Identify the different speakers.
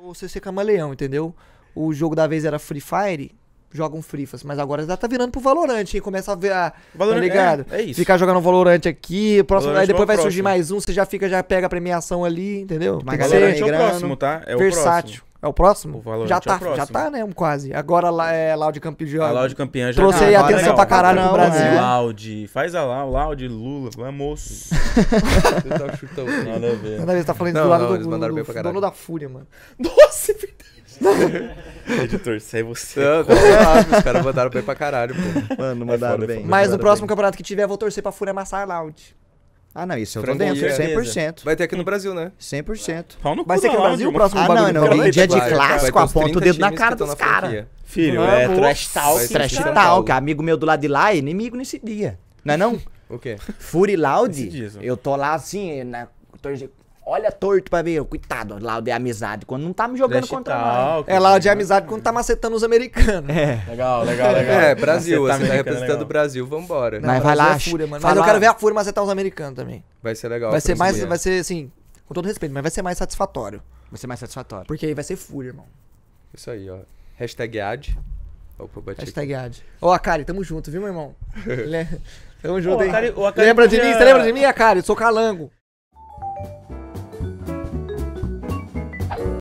Speaker 1: Você ser camaleão, entendeu? O jogo da vez era Free Fire, jogam Frifas, mas agora já tá virando pro valorante hein? começa a ver a, Valorant, tá ligado? É, é isso. Ficar jogando valorante aqui, próximo, Valorant aí depois é vai próximo. surgir mais um, você já fica, já pega a premiação ali, entendeu? Mas Valorant é o próximo, tá? É versátil. o versátil. próximo. É o próximo? O já é tá, é próximo. já tá, né? Um quase. Agora é Loud campeão. A Loud Campeão já Trouxe tá. aí atenção ah, é pra caralho não, pro Brasil. É. Loud. Faz a Loud, Loud Lula. É moço. Você tá chutando. Nada a ver. Nada a ver, você tá falando não, do lado não, do, do, do, dono da fúria, mano. Nossa, é verdade. Editor, sai é você. Não, não, tá os caras mandaram bem pra caralho, pô. Mano, mandaram bem. Mas no próximo campeonato que tiver, eu vou torcer pra Fúria amassar a Loud. Ah, não, isso eu tô dentro, 100%. Vai ter aqui no Brasil, né? 100%. Pau no cu, Vai ser aqui no é Brasil o próximo Ah, não, não dia de clássico, aponta o dedo na cara dos caras. Filho, é, é trash talk. Trash talk, amigo meu do lado de lá é inimigo nesse dia. Não é não? O quê? Fury Loud, eu tô lá assim, na, né? Olha torto pra ver, coitado, laude é amizade, quando não tá me jogando Dash contra nós. É laude é amizade quando tá macetando os americanos. É. Legal, legal, legal. É, Brasil, você tá, tá representando legal. o Brasil, vambora. Mas vai lá, é fúria, mano. Mas eu quero ver a fúria macetar os americanos também. Vai ser legal. Vai ser mais, vai ser assim, com todo respeito, mas vai ser mais satisfatório. Vai ser mais satisfatório. Porque aí vai ser fúria, irmão. Isso aí, ó. Hashtag ad. Opa, Hashtag ad. Ô, oh, Akari, tamo junto, viu, meu irmão? tamo junto, hein? lembra de mim? Você lembra de mim, Akari? Eu sou calango.